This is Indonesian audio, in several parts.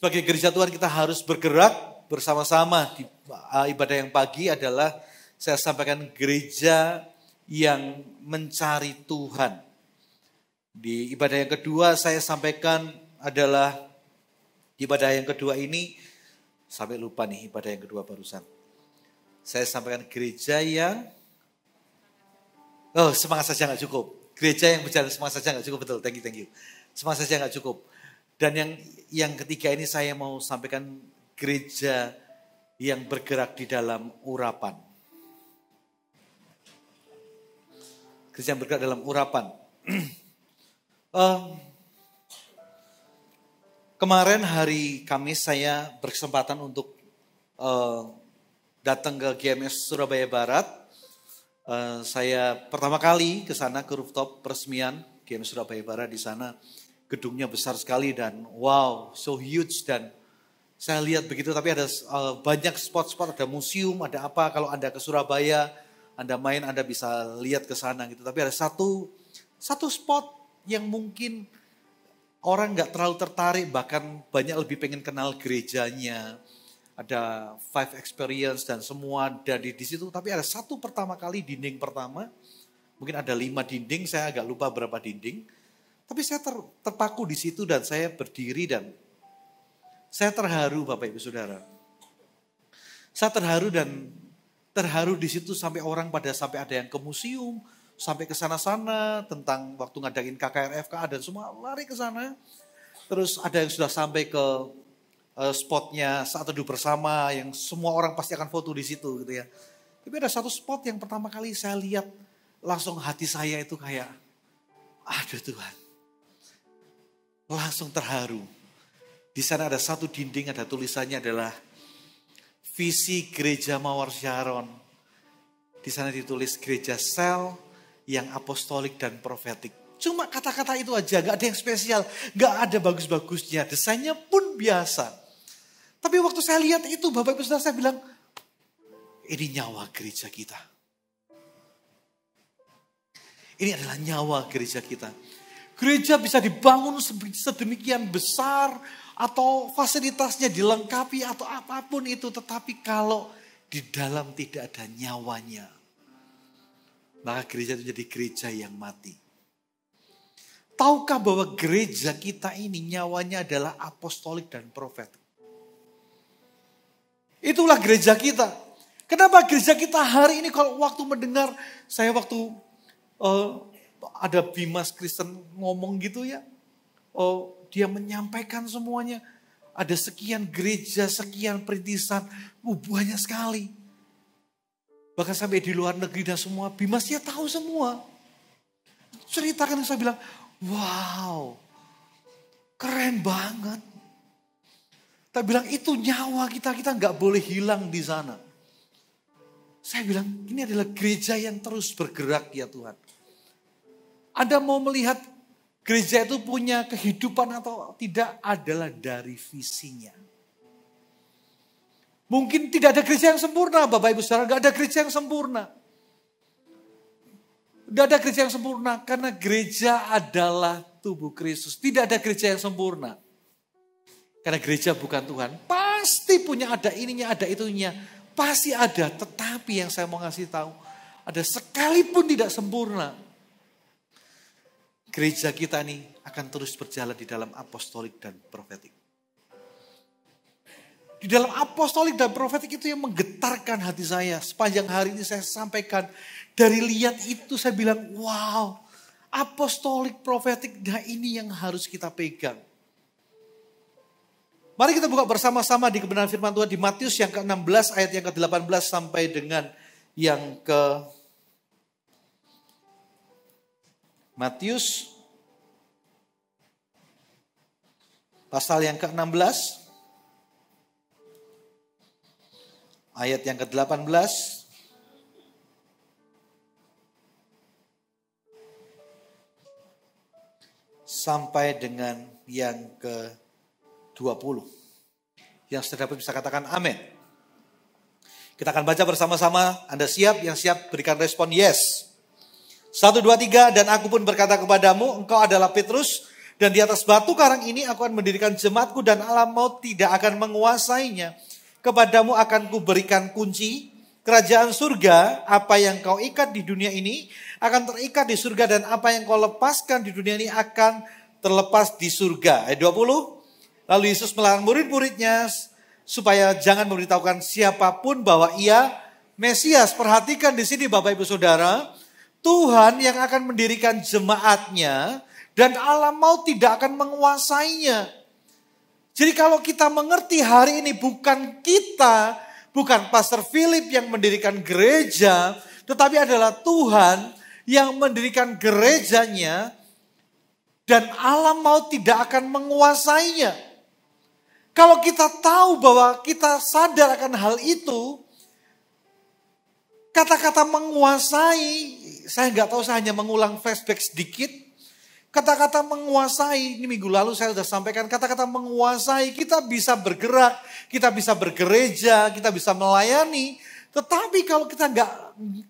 Sebagai gereja Tuhan kita harus bergerak bersama-sama di uh, ibadah yang pagi adalah saya sampaikan gereja yang mencari Tuhan. Di ibadah yang kedua saya sampaikan adalah ibadah yang kedua ini sampai lupa nih ibadah yang kedua barusan. Saya sampaikan gereja yang oh semangat saja nggak cukup. Gereja yang berjalan semangat saja nggak cukup betul. Thank you thank you. Semangat saja nggak cukup. Dan yang yang ketiga ini saya mau sampaikan gereja yang bergerak di dalam urapan. Gereja yang bergerak dalam urapan. um, kemarin hari Kamis saya berkesempatan untuk uh, datang ke GMS Surabaya Barat. Uh, saya pertama kali ke sana ke rooftop peresmian GMS Surabaya Barat di sana gedungnya besar sekali dan wow, so huge dan saya lihat begitu tapi ada eh, banyak spot-spot, ada museum, ada apa kalau Anda ke Surabaya, Anda main Anda bisa lihat ke sana gitu. Tapi ada satu satu spot yang mungkin orang nggak terlalu tertarik bahkan banyak lebih pengen kenal gerejanya ada five experience dan semua dari di situ tapi ada satu pertama kali dinding pertama mungkin ada lima dinding saya agak lupa berapa dinding tapi saya ter, terpaku di situ dan saya berdiri dan saya terharu Bapak Ibu Saudara. Saya terharu dan terharu di situ sampai orang pada sampai ada yang ke museum, sampai ke sana-sana tentang waktu ngadain KKRFK dan semua lari ke sana. Terus ada yang sudah sampai ke eh, spotnya saat teduh bersama yang semua orang pasti akan foto di situ gitu ya. Tapi ada satu spot yang pertama kali saya lihat langsung hati saya itu kayak aduh Tuhan langsung terharu. Di sana ada satu dinding, ada tulisannya adalah visi gereja Mawar Sharon. Di sana ditulis gereja sel yang apostolik dan profetik. Cuma kata-kata itu aja, gak ada yang spesial, gak ada bagus-bagusnya, desainnya pun biasa. Tapi waktu saya lihat itu, Bapak Ibu Saudara saya bilang, ini nyawa gereja kita. Ini adalah nyawa gereja kita gereja bisa dibangun sedemikian besar atau fasilitasnya dilengkapi atau apapun itu tetapi kalau di dalam tidak ada nyawanya maka gereja itu jadi gereja yang mati. Tahukah bahwa gereja kita ini nyawanya adalah apostolik dan profet? Itulah gereja kita. Kenapa gereja kita hari ini kalau waktu mendengar saya waktu uh, ada Bimas Kristen ngomong gitu ya. Oh, dia menyampaikan semuanya. Ada sekian gereja, sekian perintisan. Oh, uh, banyak sekali. Bahkan sampai di luar negeri dan semua. Bimas ya tahu semua. Ceritakan saya bilang, wow, keren banget. Tapi bilang itu nyawa kita, kita nggak boleh hilang di sana. Saya bilang ini adalah gereja yang terus bergerak ya Tuhan. Anda mau melihat gereja itu punya kehidupan atau tidak adalah dari visinya. Mungkin tidak ada gereja yang sempurna, Bapak Ibu Saudara, nggak ada gereja yang sempurna. Tidak ada gereja yang sempurna karena gereja adalah tubuh Kristus. Tidak ada gereja yang sempurna. Karena gereja bukan Tuhan. Pasti punya ada ininya, ada itunya. Pasti ada, tetapi yang saya mau ngasih tahu, ada sekalipun tidak sempurna, gereja kita ini akan terus berjalan di dalam apostolik dan profetik. Di dalam apostolik dan profetik itu yang menggetarkan hati saya. Sepanjang hari ini saya sampaikan. Dari lihat itu saya bilang, wow apostolik profetik. Nah ini yang harus kita pegang. Mari kita buka bersama-sama di kebenaran firman Tuhan di Matius yang ke-16 ayat yang ke-18 sampai dengan yang ke Matius pasal yang ke-16 ayat yang ke-18 sampai dengan yang ke-20. Yang sudah dapat bisa katakan amin. Kita akan baca bersama-sama. Anda siap? Yang siap berikan respon yes. Satu, dua, tiga, dan aku pun berkata kepadamu, engkau adalah Petrus, dan di atas batu karang ini aku akan mendirikan jemaatku dan alam maut tidak akan menguasainya. Kepadamu akan kuberikan kunci, kerajaan surga, apa yang kau ikat di dunia ini akan terikat di surga dan apa yang kau lepaskan di dunia ini akan terlepas di surga. Ayat 20, lalu Yesus melarang murid-muridnya supaya jangan memberitahukan siapapun bahwa ia Mesias. Perhatikan di sini Bapak Ibu Saudara, Tuhan yang akan mendirikan jemaatnya dan alam mau tidak akan menguasainya. Jadi kalau kita mengerti hari ini bukan kita, bukan Pastor Philip yang mendirikan gereja, tetapi adalah Tuhan yang mendirikan gerejanya dan alam mau tidak akan menguasainya. Kalau kita tahu bahwa kita sadar akan hal itu, kata-kata menguasai saya nggak tahu saya hanya mengulang flashback sedikit. Kata-kata menguasai, ini minggu lalu saya sudah sampaikan, kata-kata menguasai, kita bisa bergerak, kita bisa bergereja, kita bisa melayani. Tetapi kalau kita nggak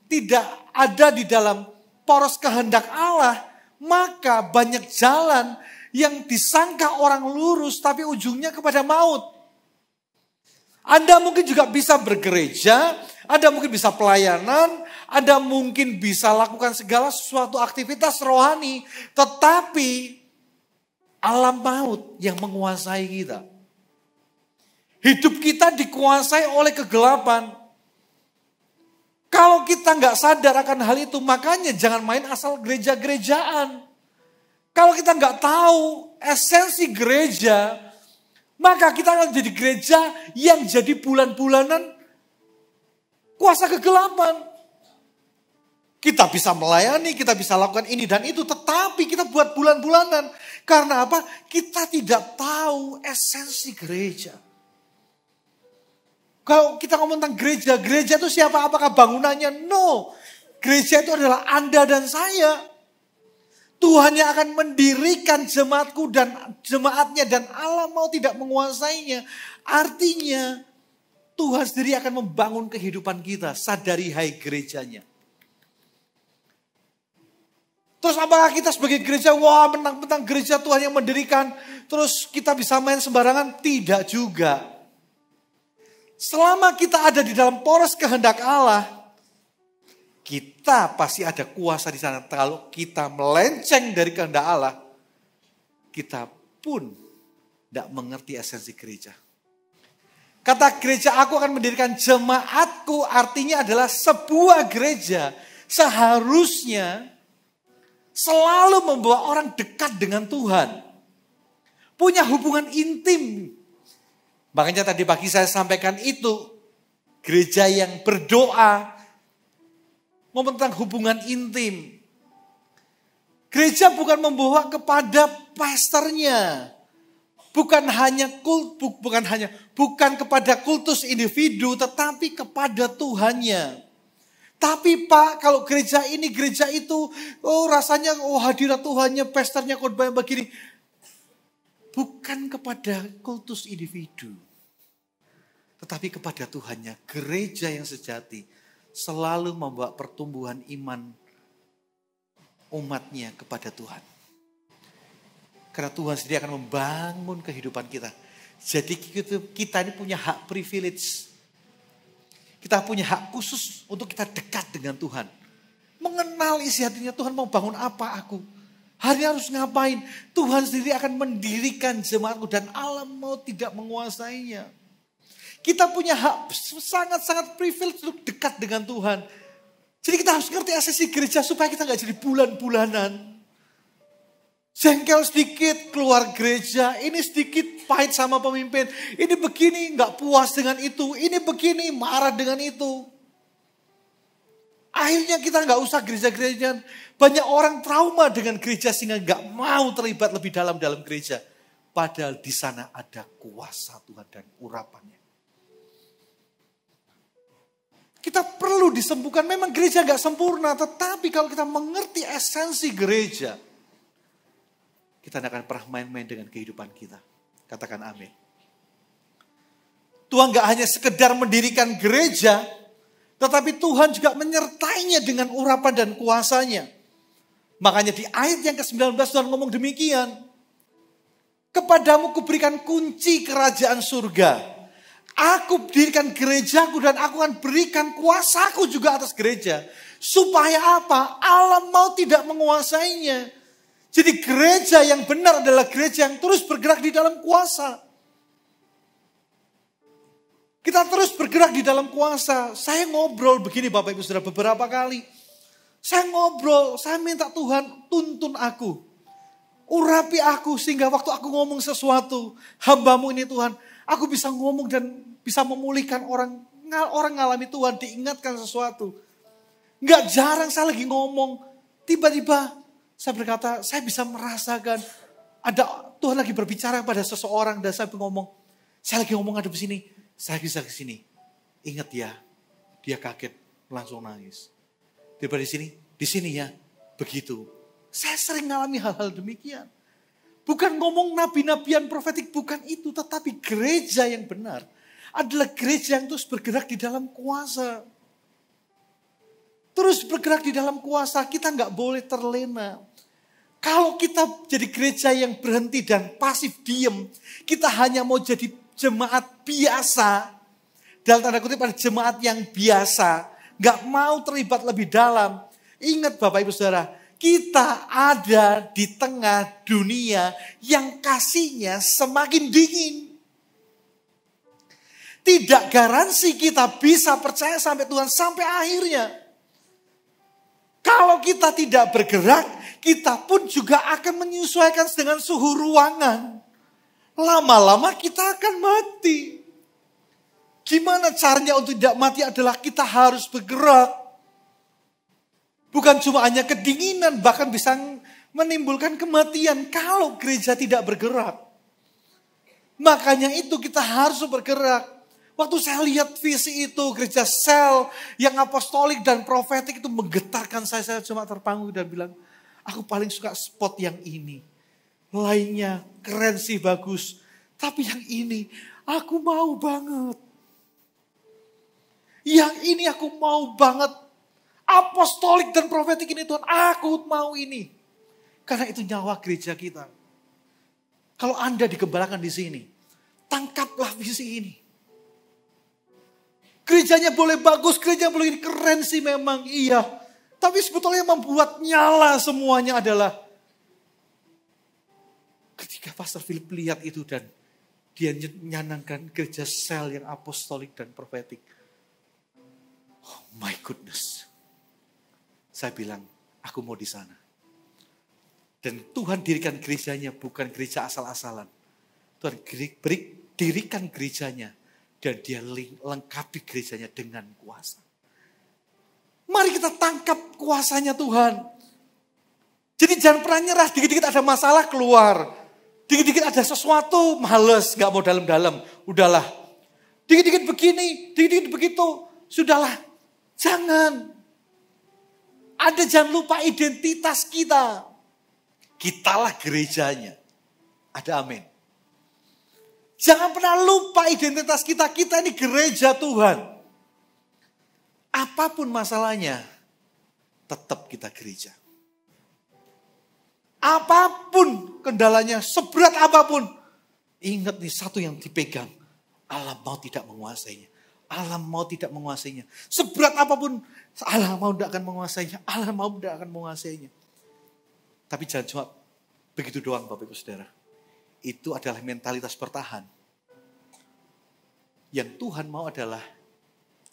tidak ada di dalam poros kehendak Allah, maka banyak jalan yang disangka orang lurus tapi ujungnya kepada maut. Anda mungkin juga bisa bergereja, Anda mungkin bisa pelayanan, anda mungkin bisa lakukan segala sesuatu aktivitas rohani, tetapi alam maut yang menguasai kita. Hidup kita dikuasai oleh kegelapan. Kalau kita nggak sadar akan hal itu, makanya jangan main asal gereja-gerejaan. Kalau kita nggak tahu esensi gereja, maka kita akan jadi gereja yang jadi bulan-bulanan kuasa kegelapan. Kita bisa melayani, kita bisa lakukan ini dan itu. Tetapi kita buat bulan-bulanan. Karena apa? Kita tidak tahu esensi gereja. Kalau kita ngomong tentang gereja, gereja itu siapa? Apakah bangunannya? No. Gereja itu adalah Anda dan saya. Tuhan yang akan mendirikan jemaatku dan jemaatnya dan Allah mau tidak menguasainya. Artinya Tuhan sendiri akan membangun kehidupan kita. Sadari hai gerejanya. Terus apakah kita sebagai gereja, wah menang-menang gereja Tuhan yang mendirikan. Terus kita bisa main sembarangan? Tidak juga. Selama kita ada di dalam poros kehendak Allah, kita pasti ada kuasa di sana. Kalau kita melenceng dari kehendak Allah, kita pun tidak mengerti esensi gereja. Kata gereja aku akan mendirikan jemaatku artinya adalah sebuah gereja. Seharusnya selalu membawa orang dekat dengan Tuhan. Punya hubungan intim. Makanya tadi pagi saya sampaikan itu. Gereja yang berdoa. Ngomong hubungan intim. Gereja bukan membawa kepada pastornya. Bukan hanya kult, bukan hanya bukan kepada kultus individu tetapi kepada Tuhannya. Tapi Pak, kalau gereja ini, gereja itu, oh rasanya oh hadirat Tuhannya, pesternya khotbah yang begini. Bukan kepada kultus individu, tetapi kepada Tuhannya. Gereja yang sejati selalu membawa pertumbuhan iman umatnya kepada Tuhan. Karena Tuhan sendiri akan membangun kehidupan kita. Jadi kita ini punya hak privilege kita punya hak khusus untuk kita dekat dengan Tuhan. Mengenal isi hatinya Tuhan mau bangun apa aku. Hari harus ngapain? Tuhan sendiri akan mendirikan jemaatku dan alam mau tidak menguasainya. Kita punya hak sangat-sangat privilege untuk dekat dengan Tuhan. Jadi kita harus ngerti asesi gereja supaya kita nggak jadi bulan-bulanan. Jengkel sedikit keluar gereja, ini sedikit pahit sama pemimpin, ini begini nggak puas dengan itu, ini begini marah dengan itu. Akhirnya kita nggak usah gereja gerejanya Banyak orang trauma dengan gereja sehingga nggak mau terlibat lebih dalam dalam gereja. Padahal di sana ada kuasa Tuhan dan urapannya. Kita perlu disembuhkan. Memang gereja nggak sempurna, tetapi kalau kita mengerti esensi gereja, kita tidak akan pernah main-main dengan kehidupan kita. Katakan amin. Tuhan gak hanya sekedar mendirikan gereja, tetapi Tuhan juga menyertainya dengan urapan dan kuasanya. Makanya di ayat yang ke-19 Tuhan ngomong demikian. Kepadamu kuberikan kunci kerajaan surga. Aku dirikan gerejaku dan aku akan berikan kuasaku juga atas gereja. Supaya apa? Alam mau tidak menguasainya. Jadi gereja yang benar adalah gereja yang terus bergerak di dalam kuasa. Kita terus bergerak di dalam kuasa. Saya ngobrol begini Bapak Ibu Saudara beberapa kali. Saya ngobrol, saya minta Tuhan tuntun aku. Urapi aku sehingga waktu aku ngomong sesuatu. Hambamu ini Tuhan, aku bisa ngomong dan bisa memulihkan orang. Orang ngalami Tuhan diingatkan sesuatu. Enggak jarang saya lagi ngomong, tiba-tiba saya berkata, saya bisa merasakan ada Tuhan lagi berbicara pada seseorang dan saya ngomong, saya lagi ngomong ada di sini, saya bisa ke sini. Ingat ya, dia kaget, langsung nangis. Tiba di sini, di sini ya, begitu. Saya sering mengalami hal-hal demikian. Bukan ngomong nabi-nabian profetik, bukan itu. Tetapi gereja yang benar adalah gereja yang terus bergerak di dalam kuasa terus bergerak di dalam kuasa. Kita nggak boleh terlena. Kalau kita jadi gereja yang berhenti dan pasif diem, kita hanya mau jadi jemaat biasa, dalam tanda kutip ada jemaat yang biasa, nggak mau terlibat lebih dalam. Ingat Bapak Ibu Saudara, kita ada di tengah dunia yang kasihnya semakin dingin. Tidak garansi kita bisa percaya sampai Tuhan sampai akhirnya. Kalau kita tidak bergerak, kita pun juga akan menyesuaikan dengan suhu ruangan. Lama-lama kita akan mati. Gimana caranya untuk tidak mati adalah kita harus bergerak. Bukan cuma hanya kedinginan, bahkan bisa menimbulkan kematian kalau gereja tidak bergerak. Makanya itu kita harus bergerak. Waktu saya lihat visi itu, gereja sel yang apostolik dan profetik itu menggetarkan saya. Saya cuma terpangu dan bilang, Aku paling suka spot yang ini. Lainnya keren sih bagus. Tapi yang ini aku mau banget. Yang ini aku mau banget. Apostolik dan profetik ini Tuhan, aku mau ini. Karena itu nyawa gereja kita. Kalau Anda digembalakan di sini, tangkaplah visi ini. Gerejanya boleh bagus, gereja boleh ini keren sih memang, iya. Tapi sebetulnya yang membuat nyala semuanya adalah ketika Pastor Philip lihat itu dan dia nyanangkan gereja sel yang apostolik dan profetik. Oh my goodness. Saya bilang, aku mau di sana. Dan Tuhan dirikan gerejanya bukan gereja asal-asalan. Tuhan berikan dirikan gerejanya dan dia lengkapi gerejanya dengan kuasa. Mari kita tangkap kuasanya Tuhan. Jadi jangan pernah nyerah, dikit-dikit ada masalah keluar. Dikit-dikit ada sesuatu, males, gak mau dalam-dalam. Udahlah. Dikit-dikit begini, dikit-dikit begitu. Sudahlah, jangan. Ada jangan lupa identitas kita. Kitalah gerejanya. Ada amin. Jangan pernah lupa identitas kita. Kita ini gereja Tuhan. Apapun masalahnya, tetap kita gereja. Apapun kendalanya, seberat apapun, ingat nih satu yang dipegang. Allah mau tidak menguasainya. Allah mau tidak menguasainya. Seberat apapun, Allah mau tidak akan menguasainya. Allah mau tidak akan menguasainya. Tapi jangan cuma begitu doang Bapak Ibu Saudara. Itu adalah mentalitas bertahan. Yang Tuhan mau adalah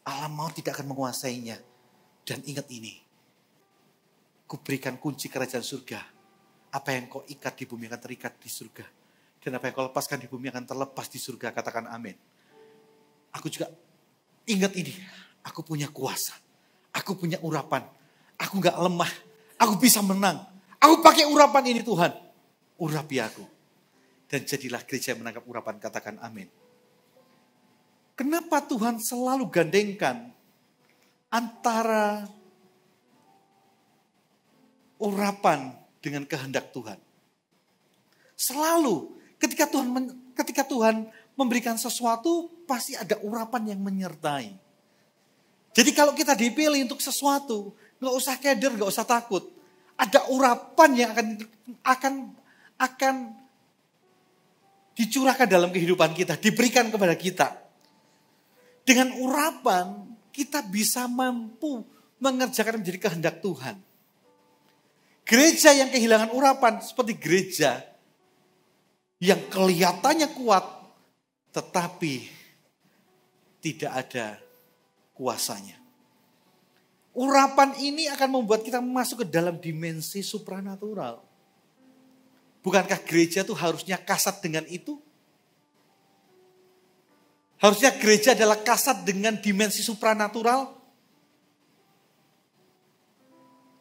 Alam maut tidak akan menguasainya. Dan ingat ini. Kuberikan kunci kerajaan surga. Apa yang kau ikat di bumi akan terikat di surga. Dan apa yang kau lepaskan di bumi akan terlepas di surga. Katakan amin. Aku juga ingat ini. Aku punya kuasa. Aku punya urapan. Aku gak lemah. Aku bisa menang. Aku pakai urapan ini Tuhan. Urapi aku. Dan jadilah gereja yang menangkap urapan. Katakan amin. Kenapa Tuhan selalu gandengkan antara urapan dengan kehendak Tuhan? Selalu ketika Tuhan ketika Tuhan memberikan sesuatu pasti ada urapan yang menyertai. Jadi kalau kita dipilih untuk sesuatu, nggak usah keder, nggak usah takut. Ada urapan yang akan akan akan dicurahkan dalam kehidupan kita, diberikan kepada kita. Dengan urapan kita bisa mampu mengerjakan menjadi kehendak Tuhan. Gereja yang kehilangan urapan seperti gereja yang kelihatannya kuat tetapi tidak ada kuasanya. Urapan ini akan membuat kita masuk ke dalam dimensi supranatural. Bukankah gereja itu harusnya kasat dengan itu? Harusnya gereja adalah kasat dengan dimensi supranatural.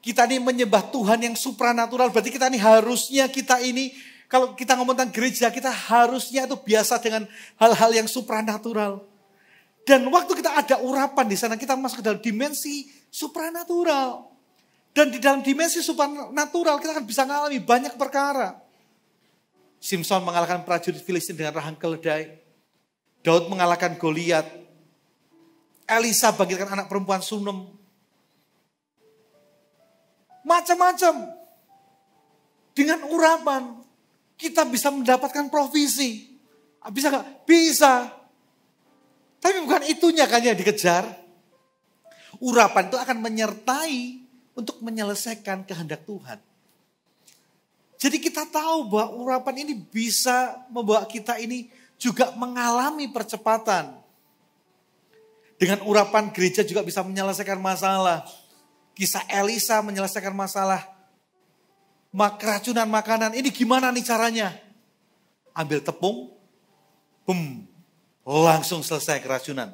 Kita ini menyembah Tuhan yang supranatural. Berarti kita ini harusnya kita ini, kalau kita ngomong tentang gereja, kita harusnya itu biasa dengan hal-hal yang supranatural. Dan waktu kita ada urapan di sana, kita masuk ke dalam dimensi supranatural. Dan di dalam dimensi supranatural kita akan bisa mengalami banyak perkara. Simpson mengalahkan prajurit Filistin dengan rahang keledai. Daud mengalahkan Goliat. Elisa bangkitkan anak perempuan Sunem. Macam-macam. Dengan urapan kita bisa mendapatkan provisi. Ah, bisa gak? Bisa. Tapi bukan itunya kan yang dikejar. Urapan itu akan menyertai untuk menyelesaikan kehendak Tuhan. Jadi kita tahu bahwa urapan ini bisa membawa kita ini juga mengalami percepatan. Dengan urapan gereja juga bisa menyelesaikan masalah. Kisah Elisa menyelesaikan masalah. Mak keracunan makanan, ini gimana nih caranya? Ambil tepung, bum, langsung selesai keracunan.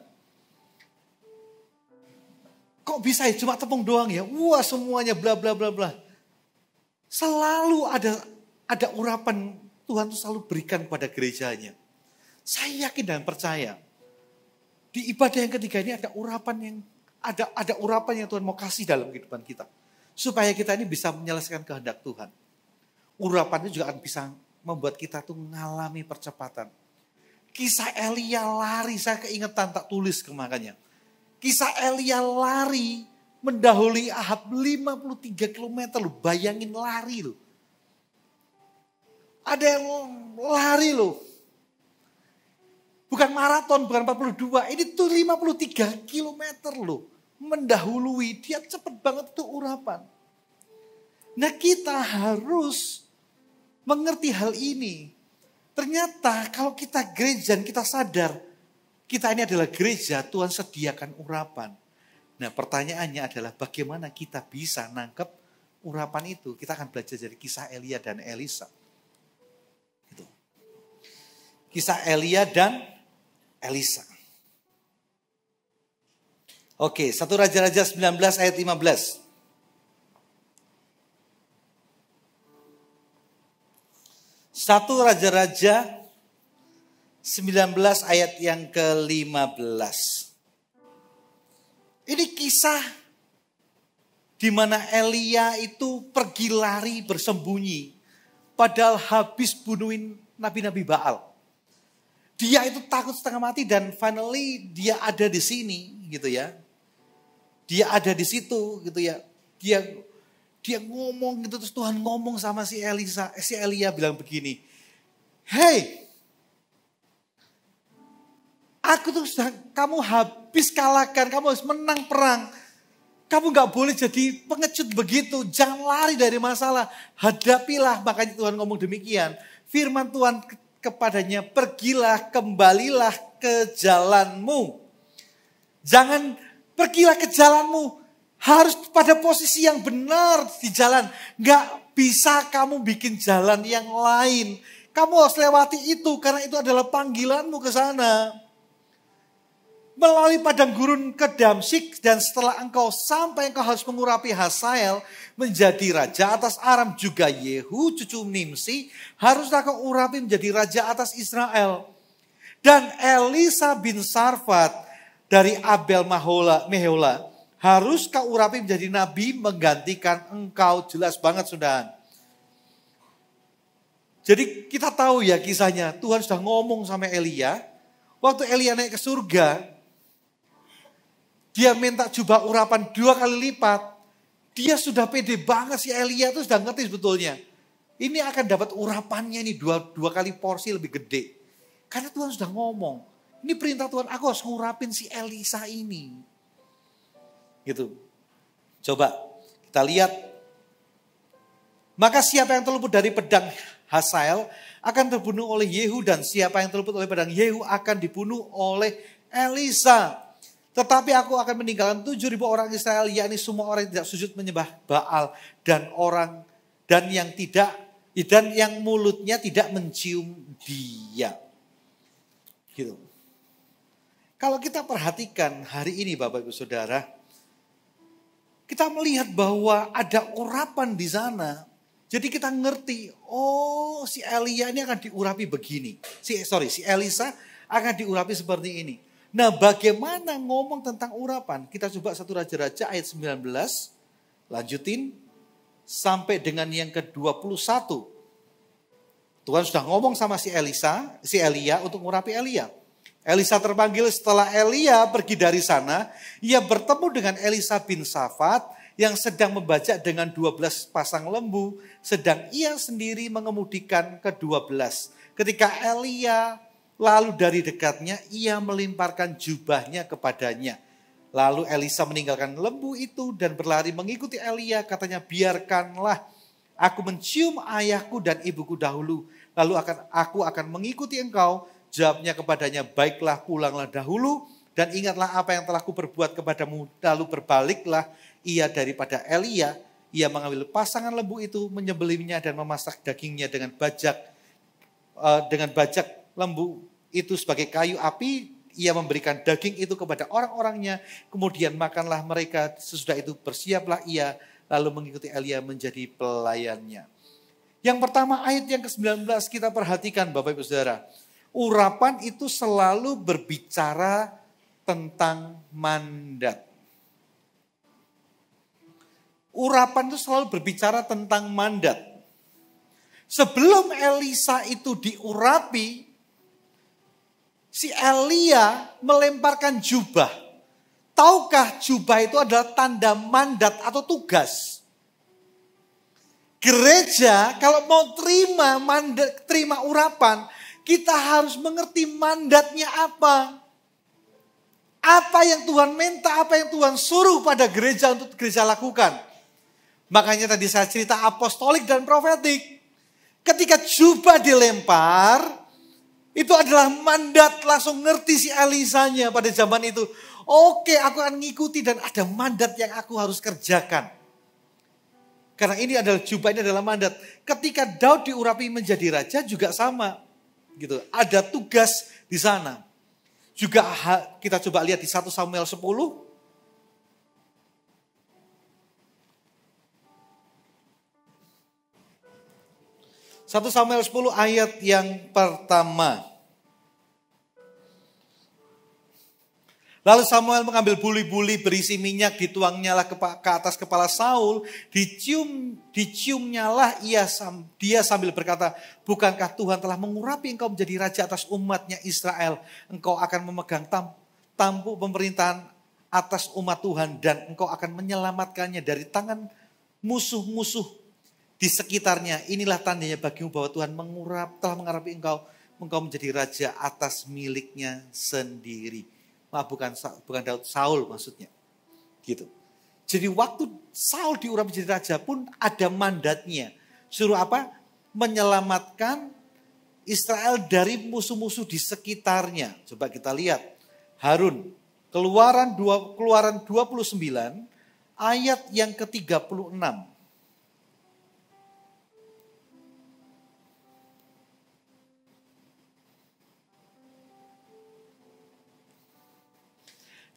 Kok bisa ya cuma tepung doang ya? Wah semuanya bla bla bla bla. Selalu ada ada urapan Tuhan tuh selalu berikan kepada gerejanya. Saya yakin dan percaya di ibadah yang ketiga ini ada urapan yang ada ada urapan yang Tuhan mau kasih dalam kehidupan kita supaya kita ini bisa menyelesaikan kehendak Tuhan. Urapannya juga akan bisa membuat kita tuh mengalami percepatan. Kisah Elia lari, saya keingetan tak tulis kemakannya. Kisah Elia lari mendahului Ahab 53 km lo bayangin lari lo. Ada yang lari loh, Bukan maraton, bukan 42. Ini tuh 53 kilometer loh. Mendahului, dia cepet banget tuh urapan. Nah kita harus mengerti hal ini. Ternyata kalau kita gereja dan kita sadar, kita ini adalah gereja, Tuhan sediakan urapan. Nah pertanyaannya adalah bagaimana kita bisa nangkep urapan itu. Kita akan belajar dari kisah Elia dan Elisa. Kisah Elia dan Elisa. Oke, satu Raja-Raja 19 ayat 15. Satu Raja-Raja 19 ayat yang ke-15. Ini kisah di mana Elia itu pergi lari bersembunyi. Padahal habis bunuhin nabi-nabi Baal. Dia itu takut setengah mati dan finally dia ada di sini gitu ya. Dia ada di situ gitu ya. Dia dia ngomong gitu terus Tuhan ngomong sama si Elisa, eh, si Elia bilang begini, Hey, aku tuh sedang, kamu habis kalahkan, kamu harus menang perang. Kamu gak boleh jadi pengecut begitu. Jangan lari dari masalah. Hadapilah. Makanya Tuhan ngomong demikian. Firman Tuhan kepadanya, "Pergilah, kembalilah ke jalanmu." Jangan pergilah ke jalanmu, harus pada posisi yang benar di jalan. Gak bisa kamu bikin jalan yang lain. Kamu harus lewati itu karena itu adalah panggilanmu ke sana melalui padang gurun ke Damsik dan setelah engkau sampai engkau harus mengurapi Hasael menjadi raja atas Aram juga Yehu cucu Nimsi haruslah kau urapi menjadi raja atas Israel. Dan Elisa bin Sarfat dari Abel Mahola, Mehola harus kau urapi menjadi nabi menggantikan engkau jelas banget sudah. Jadi kita tahu ya kisahnya Tuhan sudah ngomong sama Elia waktu Elia naik ke surga dia minta jubah urapan dua kali lipat. Dia sudah pede banget si Elia itu sudah ngerti sebetulnya. Ini akan dapat urapannya ini dua, dua kali porsi lebih gede. Karena Tuhan sudah ngomong. Ini perintah Tuhan, aku harus ngurapin si Elisa ini. Gitu. Coba kita lihat. Maka siapa yang terluput dari pedang Hasael akan terbunuh oleh Yehu dan siapa yang terluput oleh pedang Yehu akan dibunuh oleh Elisa. Tetapi aku akan meninggalkan 7.000 orang Israel, yakni semua orang yang tidak sujud menyembah Baal dan orang dan yang tidak dan yang mulutnya tidak mencium dia. Gitu. Kalau kita perhatikan hari ini Bapak Ibu Saudara, kita melihat bahwa ada urapan di sana. Jadi kita ngerti, oh si Elia ini akan diurapi begini. Si sorry, si Elisa akan diurapi seperti ini Nah bagaimana ngomong tentang urapan? Kita coba satu Raja-Raja ayat 19, lanjutin sampai dengan yang ke-21. Tuhan sudah ngomong sama si Elisa, si Elia untuk ngurapi Elia. Elisa terpanggil setelah Elia pergi dari sana, ia bertemu dengan Elisa bin Safat yang sedang membaca dengan 12 pasang lembu, sedang ia sendiri mengemudikan ke-12. Ketika Elia Lalu dari dekatnya ia melimparkan jubahnya kepadanya. Lalu Elisa meninggalkan lembu itu dan berlari mengikuti Elia. Katanya biarkanlah aku mencium ayahku dan ibuku dahulu. Lalu akan aku akan mengikuti engkau. Jawabnya kepadanya baiklah pulanglah dahulu dan ingatlah apa yang telah kuperbuat kepadamu. Lalu berbaliklah ia daripada Elia. Ia mengambil pasangan lembu itu, menyembelihnya dan memasak dagingnya dengan bajak eh, dengan bajak lembu itu sebagai kayu api, ia memberikan daging itu kepada orang-orangnya, kemudian makanlah mereka, sesudah itu bersiaplah ia, lalu mengikuti Elia menjadi pelayannya. Yang pertama ayat yang ke-19 kita perhatikan Bapak Ibu Saudara. Urapan itu selalu berbicara tentang mandat. Urapan itu selalu berbicara tentang mandat. Sebelum Elisa itu diurapi, si Elia melemparkan jubah. Tahukah jubah itu adalah tanda mandat atau tugas? Gereja kalau mau terima mandat, terima urapan, kita harus mengerti mandatnya apa. Apa yang Tuhan minta, apa yang Tuhan suruh pada gereja untuk gereja lakukan. Makanya tadi saya cerita apostolik dan profetik. Ketika jubah dilempar, itu adalah mandat langsung ngerti si Elisanya pada zaman itu. Oke, aku akan ngikuti dan ada mandat yang aku harus kerjakan. Karena ini adalah jubah ini adalah mandat. Ketika Daud diurapi menjadi raja juga sama. Gitu. Ada tugas di sana. Juga kita coba lihat di 1 Samuel 10 1 Samuel 10 ayat yang pertama. Lalu Samuel mengambil buli-buli berisi minyak, dituangnya lah ke, atas kepala Saul, dicium diciumnya lah ia dia sambil berkata, bukankah Tuhan telah mengurapi engkau menjadi raja atas umatnya Israel? Engkau akan memegang tam, tampu pemerintahan atas umat Tuhan dan engkau akan menyelamatkannya dari tangan musuh-musuh di sekitarnya. Inilah tandanya bagimu bahwa Tuhan mengurap, telah mengarapi engkau. Engkau menjadi raja atas miliknya sendiri. Maaf, bukan, bukan Daud, Saul maksudnya. Gitu. Jadi waktu Saul diurap menjadi raja pun ada mandatnya. Suruh apa? Menyelamatkan Israel dari musuh-musuh di sekitarnya. Coba kita lihat. Harun, keluaran, dua keluaran 29 ayat yang ke-36.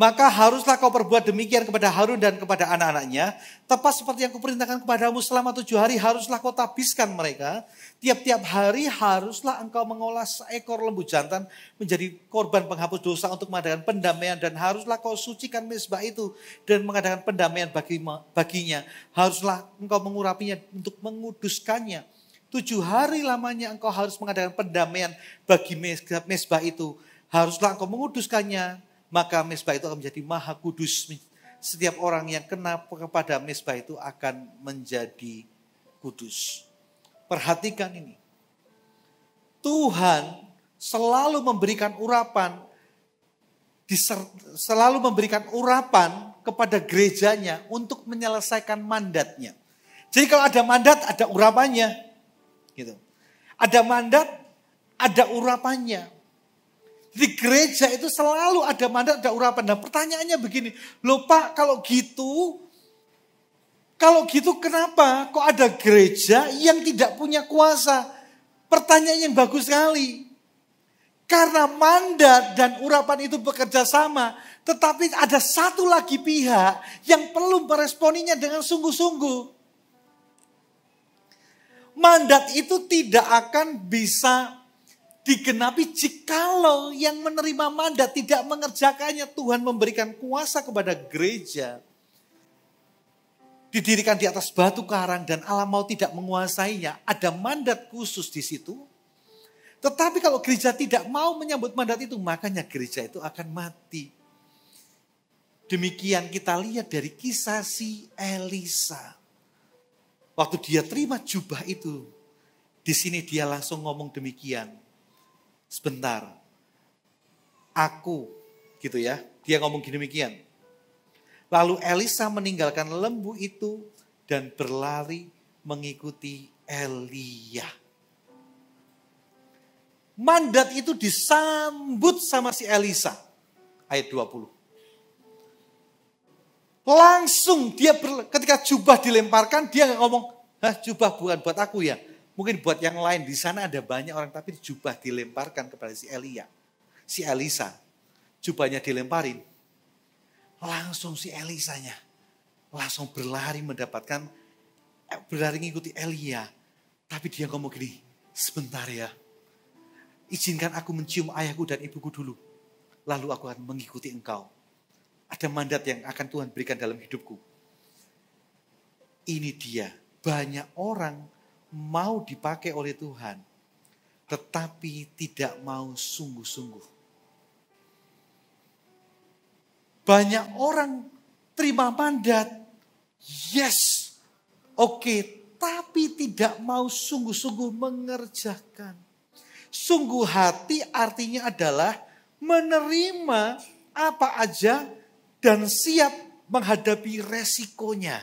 Maka haruslah kau perbuat demikian kepada Harun dan kepada anak-anaknya. Tepat seperti yang kuperintahkan kepadamu selama tujuh hari haruslah kau tabiskan mereka. Tiap-tiap hari haruslah engkau mengolah seekor lembu jantan menjadi korban penghapus dosa untuk mengadakan pendamaian. Dan haruslah kau sucikan mesbah itu dan mengadakan pendamaian bagi, baginya. Haruslah engkau mengurapinya untuk menguduskannya. Tujuh hari lamanya engkau harus mengadakan pendamaian bagi mesbah itu. Haruslah engkau menguduskannya maka mesbah itu akan menjadi maha kudus. Setiap orang yang kena kepada mesbah itu akan menjadi kudus. Perhatikan ini. Tuhan selalu memberikan urapan selalu memberikan urapan kepada gerejanya untuk menyelesaikan mandatnya. Jadi kalau ada mandat ada urapannya gitu. Ada mandat ada urapannya. Di gereja itu selalu ada mandat, ada urapan. Dan pertanyaannya begini, loh Pak kalau gitu, kalau gitu kenapa kok ada gereja yang tidak punya kuasa? Pertanyaannya yang bagus sekali. Karena mandat dan urapan itu bekerja sama. Tetapi ada satu lagi pihak yang perlu meresponinya dengan sungguh-sungguh mandat itu tidak akan bisa digenapi jikalau yang menerima mandat tidak mengerjakannya. Tuhan memberikan kuasa kepada gereja. Didirikan di atas batu karang dan Allah mau tidak menguasainya. Ada mandat khusus di situ. Tetapi kalau gereja tidak mau menyambut mandat itu, makanya gereja itu akan mati. Demikian kita lihat dari kisah si Elisa. Waktu dia terima jubah itu, di sini dia langsung ngomong demikian sebentar. Aku gitu ya. Dia ngomong gini demikian. Lalu Elisa meninggalkan lembu itu dan berlari mengikuti Elia. Mandat itu disambut sama si Elisa. Ayat 20. Langsung dia ber, ketika jubah dilemparkan, dia ngomong, Hah, jubah bukan buat aku ya. Mungkin buat yang lain di sana ada banyak orang tapi jubah dilemparkan kepada si Elia. Si Elisa. Jubahnya dilemparin. Langsung si Elisanya. Langsung berlari mendapatkan eh, berlari mengikuti Elia. Tapi dia ngomong gini, sebentar ya. Izinkan aku mencium ayahku dan ibuku dulu. Lalu aku akan mengikuti engkau. Ada mandat yang akan Tuhan berikan dalam hidupku. Ini dia, banyak orang mau dipakai oleh Tuhan, tetapi tidak mau sungguh-sungguh. Banyak orang terima mandat, yes, oke, okay, tapi tidak mau sungguh-sungguh mengerjakan. Sungguh hati artinya adalah menerima apa aja dan siap menghadapi resikonya.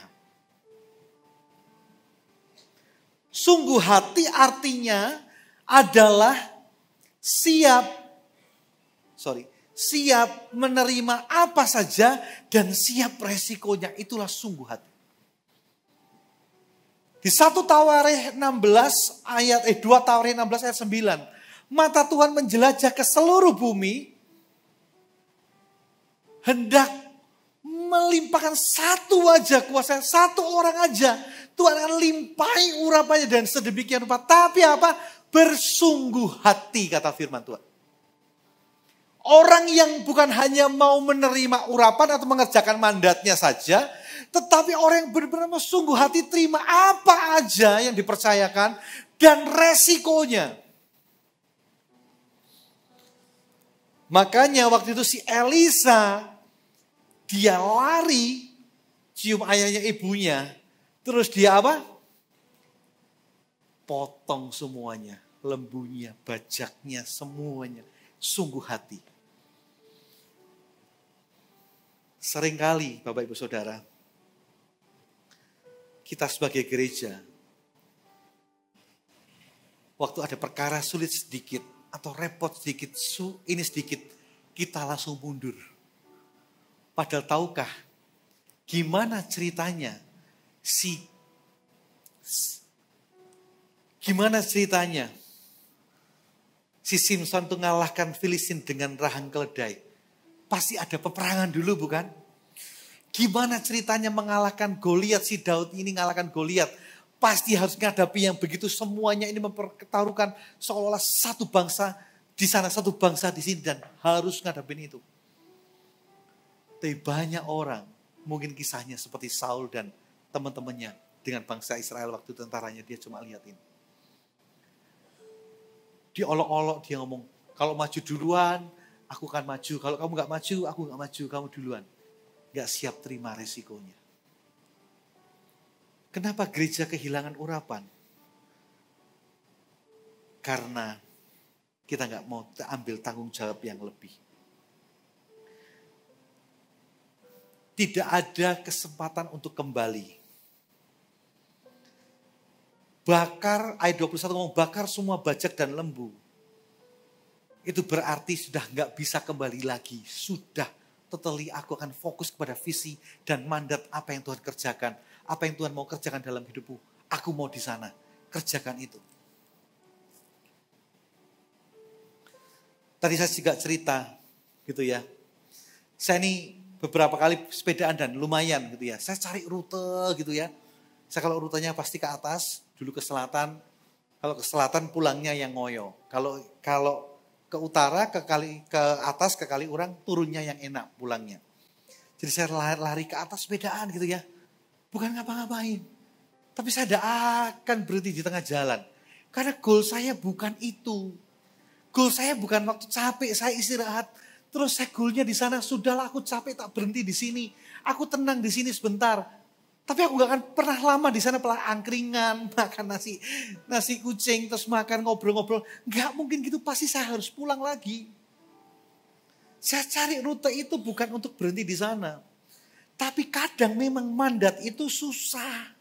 Sungguh hati artinya adalah siap sorry, siap menerima apa saja dan siap resikonya. Itulah sungguh hati. Di satu tawarih 16 ayat eh dua tawarih 16 ayat 9, mata Tuhan menjelajah ke seluruh bumi hendak melimpahkan satu wajah kuasa satu orang aja Tuhan akan limpahi urapannya dan sedemikian rupa. Tapi apa? Bersungguh hati kata firman Tuhan. Orang yang bukan hanya mau menerima urapan atau mengerjakan mandatnya saja, tetapi orang yang benar-benar mau sungguh hati terima apa aja yang dipercayakan dan resikonya. Makanya waktu itu si Elisa dia lari cium ayahnya ibunya Terus dia apa? Potong semuanya, lembunya, bajaknya, semuanya. Sungguh hati. Seringkali Bapak Ibu Saudara, kita sebagai gereja, waktu ada perkara sulit sedikit atau repot sedikit, su, ini sedikit, kita langsung mundur. Padahal tahukah gimana ceritanya si. Gimana ceritanya? Si Simpson tuh ngalahkan Filistin dengan rahang keledai. Pasti ada peperangan dulu bukan? Gimana ceritanya mengalahkan Goliat si Daud ini ngalahkan Goliat? Pasti harus ngadapi yang begitu semuanya ini mempertaruhkan seolah-olah satu bangsa di sana satu bangsa di sini dan harus ngadepin itu. Tapi banyak orang mungkin kisahnya seperti Saul dan teman-temannya dengan bangsa Israel waktu tentaranya dia cuma lihat ini. Diolok-olok dia ngomong, kalau maju duluan, aku akan maju. Kalau kamu nggak maju, aku nggak maju, kamu duluan. Gak siap terima resikonya. Kenapa gereja kehilangan urapan? Karena kita nggak mau ambil tanggung jawab yang lebih. Tidak ada kesempatan untuk kembali Bakar, ayat 21 ngomong, bakar semua bajak dan lembu. Itu berarti sudah nggak bisa kembali lagi. Sudah totally aku akan fokus kepada visi dan mandat apa yang Tuhan kerjakan. Apa yang Tuhan mau kerjakan dalam hidupku. Aku mau di sana. Kerjakan itu. Tadi saya juga cerita gitu ya. Saya ini beberapa kali sepedaan dan lumayan gitu ya. Saya cari rute gitu ya. Saya kalau rutenya pasti ke atas, dulu ke selatan, kalau ke selatan pulangnya yang ngoyo. Kalau kalau ke utara ke kali ke atas ke kali orang turunnya yang enak pulangnya. Jadi saya lari, lari ke atas bedaan gitu ya. Bukan ngapa-ngapain. Tapi saya tidak akan berhenti di tengah jalan. Karena goal saya bukan itu. Goal saya bukan waktu capek, saya istirahat. Terus saya goalnya di sana, sudahlah aku capek tak berhenti di sini. Aku tenang di sini sebentar tapi aku gak akan pernah lama di sana pelan angkringan, makan nasi nasi kucing, terus makan ngobrol-ngobrol. Gak mungkin gitu, pasti saya harus pulang lagi. Saya cari rute itu bukan untuk berhenti di sana. Tapi kadang memang mandat itu susah.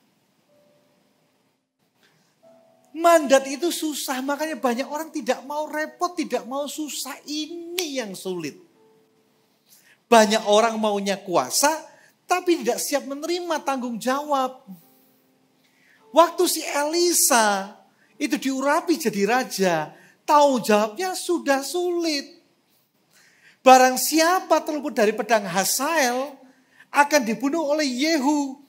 Mandat itu susah, makanya banyak orang tidak mau repot, tidak mau susah. Ini yang sulit. Banyak orang maunya kuasa, tapi tidak siap menerima tanggung jawab. Waktu si Elisa itu diurapi jadi raja, tanggung jawabnya sudah sulit. Barang siapa terluput dari pedang Hasael akan dibunuh oleh Yehu.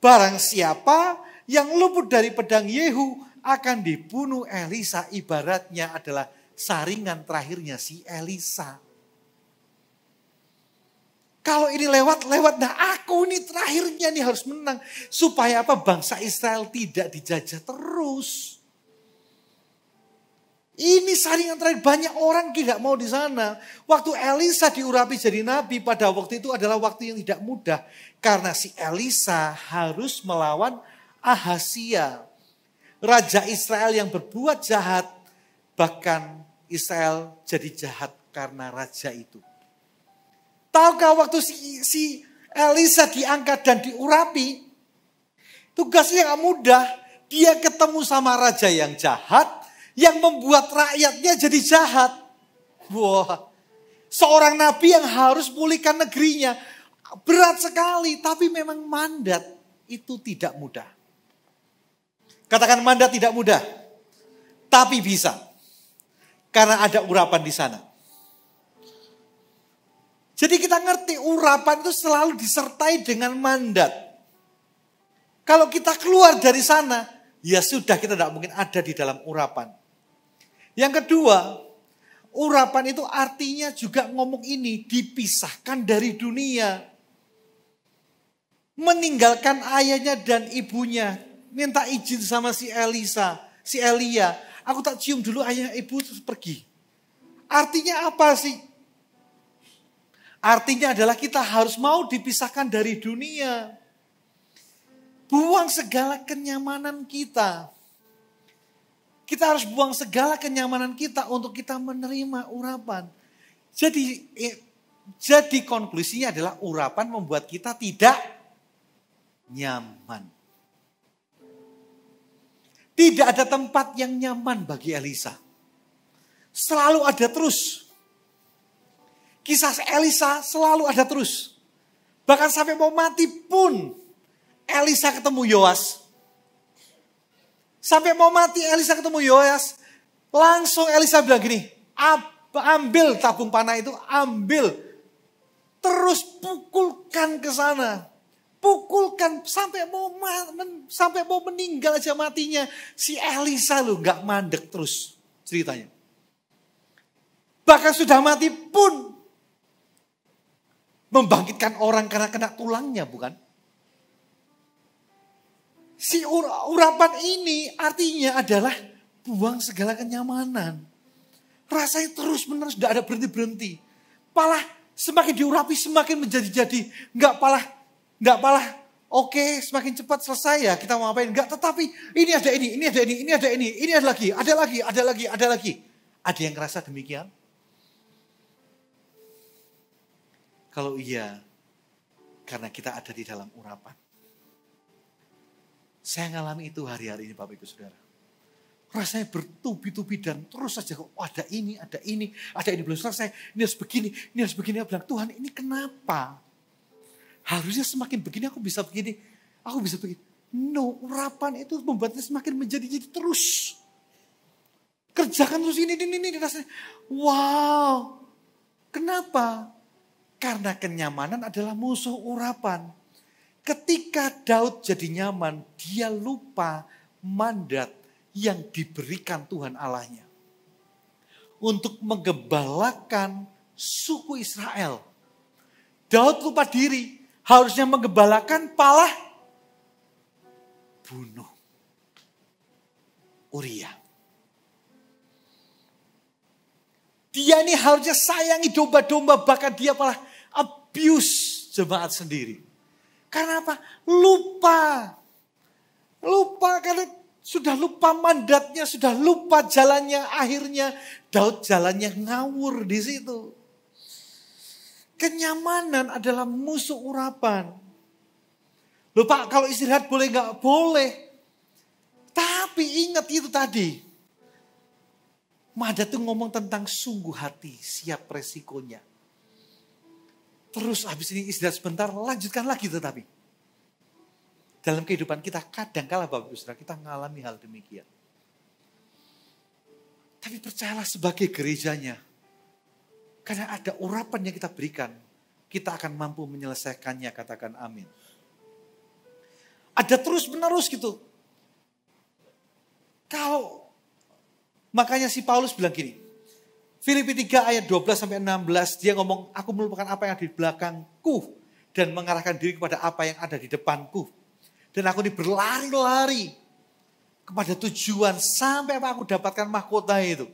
Barang siapa yang luput dari pedang Yehu akan dibunuh Elisa. Ibaratnya adalah saringan terakhirnya si Elisa. Kalau ini lewat, lewat. Nah aku ini terakhirnya nih harus menang. Supaya apa? Bangsa Israel tidak dijajah terus. Ini saringan terakhir banyak orang tidak mau di sana. Waktu Elisa diurapi jadi nabi pada waktu itu adalah waktu yang tidak mudah karena si Elisa harus melawan Ahasia, raja Israel yang berbuat jahat, bahkan Israel jadi jahat karena raja itu. Tahukah waktu si, si Elisa diangkat dan diurapi, tugasnya nggak mudah. Dia ketemu sama raja yang jahat, yang membuat rakyatnya jadi jahat. Wah, seorang nabi yang harus pulihkan negerinya. Berat sekali, tapi memang mandat itu tidak mudah. Katakan mandat tidak mudah, tapi bisa. Karena ada urapan di sana. Jadi kita ngerti urapan itu selalu disertai dengan mandat. Kalau kita keluar dari sana, ya sudah kita tidak mungkin ada di dalam urapan. Yang kedua, urapan itu artinya juga ngomong ini dipisahkan dari dunia. Meninggalkan ayahnya dan ibunya. Minta izin sama si Elisa, si Elia. Aku tak cium dulu ayah ibu terus pergi. Artinya apa sih? Artinya adalah kita harus mau dipisahkan dari dunia. Buang segala kenyamanan kita. Kita harus buang segala kenyamanan kita untuk kita menerima urapan. Jadi eh, jadi konklusinya adalah urapan membuat kita tidak nyaman. Tidak ada tempat yang nyaman bagi Elisa. Selalu ada terus Kisah Elisa selalu ada terus. Bahkan sampai mau mati pun Elisa ketemu Yoas. Sampai mau mati Elisa ketemu Yoas. Langsung Elisa bilang gini, ambil tabung panah itu, ambil. Terus pukulkan ke sana. Pukulkan sampai mau sampai mau meninggal aja matinya. Si Elisa lu nggak mandek terus ceritanya. Bahkan sudah mati pun Membangkitkan orang karena kena tulangnya bukan? Si urapan ini artinya adalah buang segala kenyamanan. Rasanya terus menerus, tidak ada berhenti-berhenti. Palah semakin diurapi semakin menjadi-jadi. Enggak palah, enggak palah oke okay, semakin cepat selesai ya kita mau ngapain enggak tetapi ini ada ini ini ada ini ini ada ini ini ada lagi ada lagi ada lagi ada lagi ada yang ngerasa demikian Kalau iya, karena kita ada di dalam urapan. Saya ngalami itu hari-hari ini Bapak Ibu Saudara. Rasanya bertubi-tubi dan terus saja kok oh, ada ini, ada ini, ada ini belum selesai. Ini harus begini, ini harus begini. Aku bilang, Tuhan ini kenapa? Harusnya semakin begini aku bisa begini. Aku bisa begini. No, urapan itu membuatnya semakin menjadi jadi terus. Kerjakan terus ini, ini, ini, rasanya. Wow, kenapa? Karena kenyamanan adalah musuh urapan. Ketika Daud jadi nyaman, dia lupa mandat yang diberikan Tuhan Allahnya. Untuk menggembalakan suku Israel. Daud lupa diri, harusnya menggembalakan palah bunuh Uria. Dia ini harusnya sayangi domba-domba, bahkan dia malah abuse jemaat sendiri. Karena apa? Lupa. Lupa karena sudah lupa mandatnya, sudah lupa jalannya. Akhirnya Daud jalannya ngawur di situ. Kenyamanan adalah musuh urapan. Lupa kalau istirahat boleh nggak? Boleh. Tapi ingat itu tadi. Madat tuh ngomong tentang sungguh hati, siap resikonya. Terus habis ini istirahat sebentar, lanjutkan lagi tetapi. Dalam kehidupan kita kadang kala Bapak Ibu Saudara kita mengalami hal demikian. Tapi percayalah sebagai gerejanya. Karena ada urapan yang kita berikan, kita akan mampu menyelesaikannya, katakan amin. Ada terus menerus gitu. Kalau makanya si Paulus bilang gini, Filipi 3 ayat 12 sampai 16 dia ngomong aku melupakan apa yang ada di belakangku dan mengarahkan diri kepada apa yang ada di depanku. Dan aku ini berlari-lari kepada tujuan sampai apa aku dapatkan mahkota itu.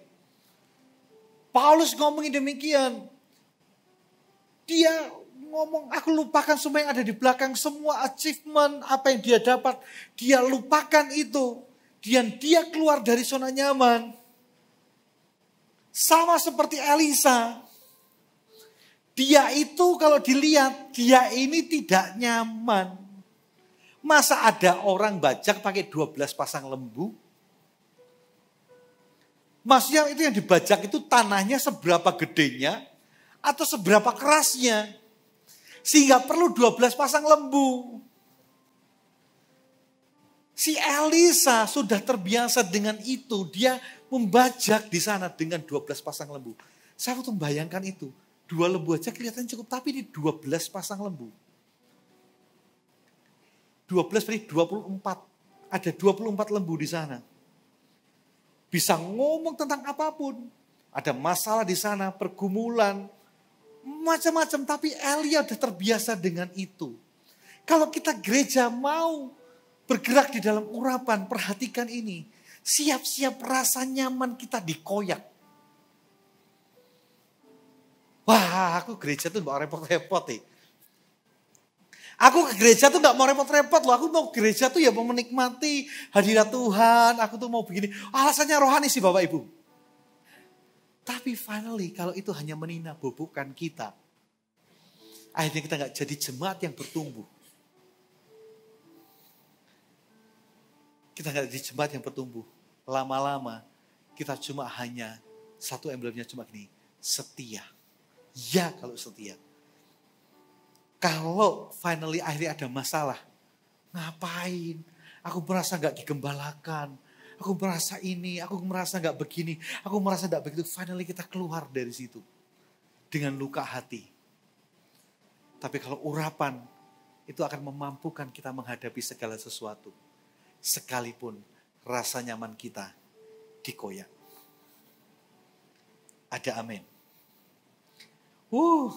Paulus ngomongin demikian. Dia ngomong, aku lupakan semua yang ada di belakang, semua achievement, apa yang dia dapat. Dia lupakan itu. Dan dia keluar dari zona nyaman. Sama seperti Elisa. Dia itu kalau dilihat, dia ini tidak nyaman. Masa ada orang bajak pakai 12 pasang lembu? Maksudnya itu yang dibajak itu tanahnya seberapa gedenya atau seberapa kerasnya. Sehingga perlu 12 pasang lembu. Si Elisa sudah terbiasa dengan itu. Dia membajak di sana dengan 12 pasang lembu. Saya waktu membayangkan itu, dua lembu aja kelihatan cukup, tapi ini 12 pasang lembu. 12 berarti 24. Ada 24 lembu di sana. Bisa ngomong tentang apapun. Ada masalah di sana, pergumulan, macam-macam. Tapi Elia udah terbiasa dengan itu. Kalau kita gereja mau bergerak di dalam urapan, perhatikan ini siap-siap rasa nyaman kita dikoyak. Wah, aku gereja tuh gak repot-repot nih. Aku ke gereja tuh gak mau repot-repot loh. Aku mau ke gereja tuh ya mau menikmati hadirat Tuhan. Aku tuh mau begini. Alasannya rohani sih Bapak Ibu. Tapi finally kalau itu hanya menina bobokan kita. Akhirnya kita gak jadi jemaat yang bertumbuh. Kita gak jadi jemaat yang bertumbuh lama-lama kita cuma hanya satu emblemnya cuma gini, setia. Ya kalau setia. Kalau finally akhirnya ada masalah, ngapain? Aku merasa gak digembalakan. Aku merasa ini, aku merasa gak begini, aku merasa gak begitu. Finally kita keluar dari situ dengan luka hati. Tapi kalau urapan itu akan memampukan kita menghadapi segala sesuatu, sekalipun rasa nyaman kita dikoyak. Ada amin. Uh.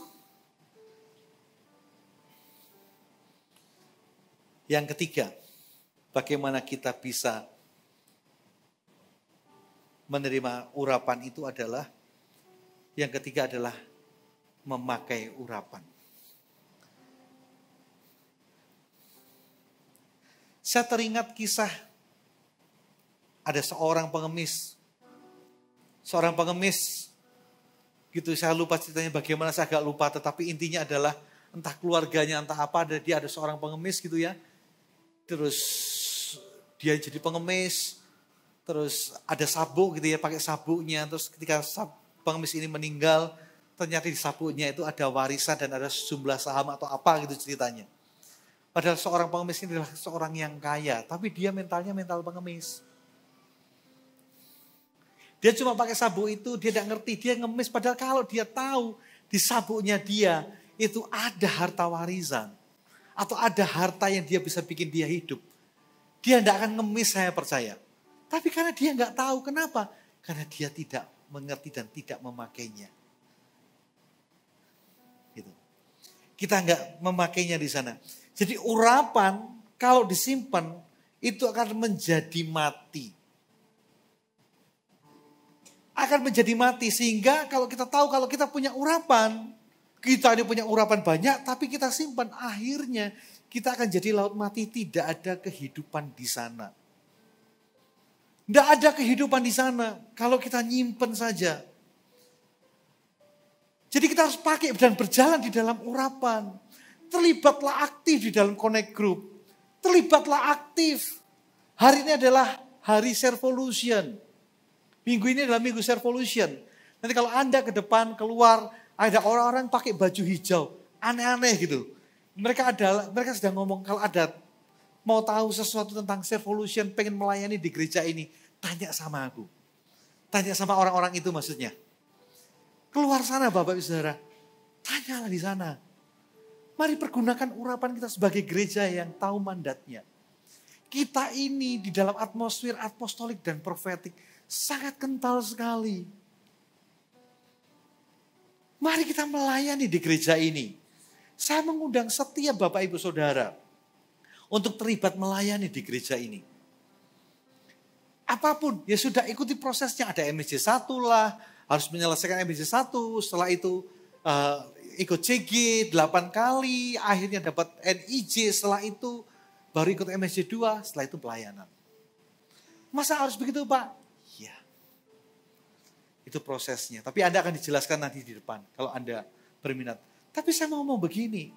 Yang ketiga, bagaimana kita bisa menerima urapan itu adalah yang ketiga adalah memakai urapan. Saya teringat kisah ada seorang pengemis. Seorang pengemis. Gitu saya lupa ceritanya bagaimana saya agak lupa tetapi intinya adalah entah keluarganya entah apa ada dia ada seorang pengemis gitu ya. Terus dia jadi pengemis. Terus ada sabuk gitu ya pakai sabuknya terus ketika pengemis ini meninggal ternyata di sabuknya itu ada warisan dan ada sejumlah saham atau apa gitu ceritanya. Padahal seorang pengemis ini adalah seorang yang kaya, tapi dia mentalnya mental pengemis. Dia cuma pakai sabuk itu, dia tidak ngerti, dia ngemis. Padahal kalau dia tahu di sabuknya dia itu ada harta warisan. Atau ada harta yang dia bisa bikin dia hidup. Dia tidak akan ngemis saya percaya. Tapi karena dia nggak tahu kenapa? Karena dia tidak mengerti dan tidak memakainya. Gitu. Kita nggak memakainya di sana. Jadi urapan kalau disimpan itu akan menjadi mati akan menjadi mati. Sehingga kalau kita tahu kalau kita punya urapan, kita ini punya urapan banyak tapi kita simpan. Akhirnya kita akan jadi laut mati, tidak ada kehidupan di sana. Tidak ada kehidupan di sana kalau kita nyimpen saja. Jadi kita harus pakai dan berjalan di dalam urapan. Terlibatlah aktif di dalam connect group. Terlibatlah aktif. Hari ini adalah hari servolution Minggu ini adalah minggu servolution. Nanti kalau Anda ke depan keluar, ada orang-orang pakai baju hijau. Aneh-aneh gitu. Mereka adalah mereka sedang ngomong kalau ada mau tahu sesuatu tentang servolution, pengen melayani di gereja ini, tanya sama aku. Tanya sama orang-orang itu maksudnya. Keluar sana Bapak Ibu Saudara. Tanyalah di sana. Mari pergunakan urapan kita sebagai gereja yang tahu mandatnya kita ini di dalam atmosfer apostolik dan profetik sangat kental sekali. Mari kita melayani di gereja ini. Saya mengundang setiap Bapak Ibu Saudara untuk terlibat melayani di gereja ini. Apapun, ya sudah ikuti prosesnya. Ada MJ 1 lah, harus menyelesaikan MJ 1. Setelah itu uh, ikut CG 8 kali, akhirnya dapat NIJ setelah itu baru ikut MSC 2, setelah itu pelayanan. Masa harus begitu Pak? Iya. Itu prosesnya. Tapi Anda akan dijelaskan nanti di depan kalau Anda berminat. Tapi saya mau ngomong begini,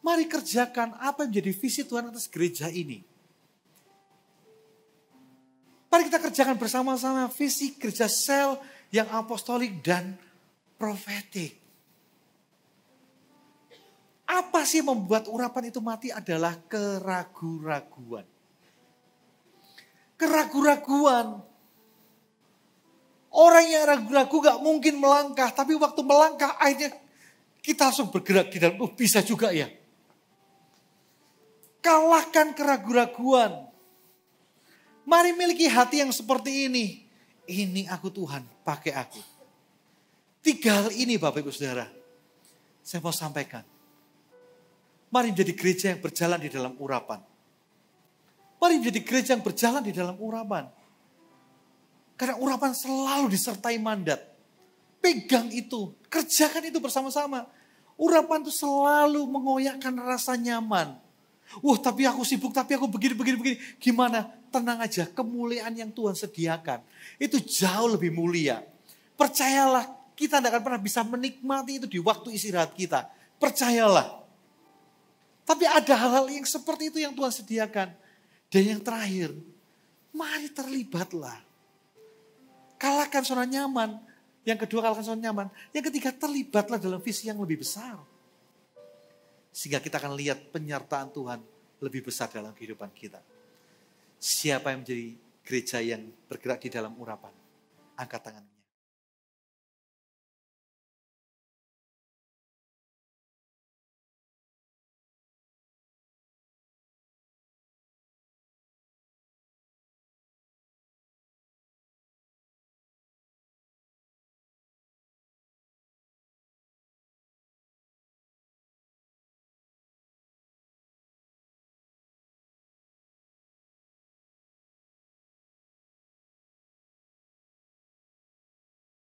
mari kerjakan apa yang menjadi visi Tuhan atas gereja ini. Mari kita kerjakan bersama-sama visi gereja sel yang apostolik dan profetik. Apa sih membuat urapan itu mati adalah keragu-raguan. Keragu-raguan. Orang yang ragu-ragu gak mungkin melangkah. Tapi waktu melangkah akhirnya kita langsung bergerak di Oh, bisa juga ya. Kalahkan keragu-raguan. Mari miliki hati yang seperti ini. Ini aku Tuhan, pakai aku. Tiga hal ini Bapak Ibu Saudara. Saya mau sampaikan Mari menjadi gereja yang berjalan di dalam urapan. Mari menjadi gereja yang berjalan di dalam urapan. Karena urapan selalu disertai mandat. Pegang itu, kerjakan itu bersama-sama. Urapan itu selalu mengoyakkan rasa nyaman. Wah tapi aku sibuk, tapi aku begini, begini, begini. Gimana? Tenang aja, kemuliaan yang Tuhan sediakan. Itu jauh lebih mulia. Percayalah, kita tidak akan pernah bisa menikmati itu di waktu istirahat kita. Percayalah. Tapi ada hal-hal yang seperti itu yang Tuhan sediakan. Dan yang terakhir, mari terlibatlah. Kalahkan zona nyaman. Yang kedua kalahkan zona nyaman. Yang ketiga terlibatlah dalam visi yang lebih besar. Sehingga kita akan lihat penyertaan Tuhan lebih besar dalam kehidupan kita. Siapa yang menjadi gereja yang bergerak di dalam urapan? Angkat tangan.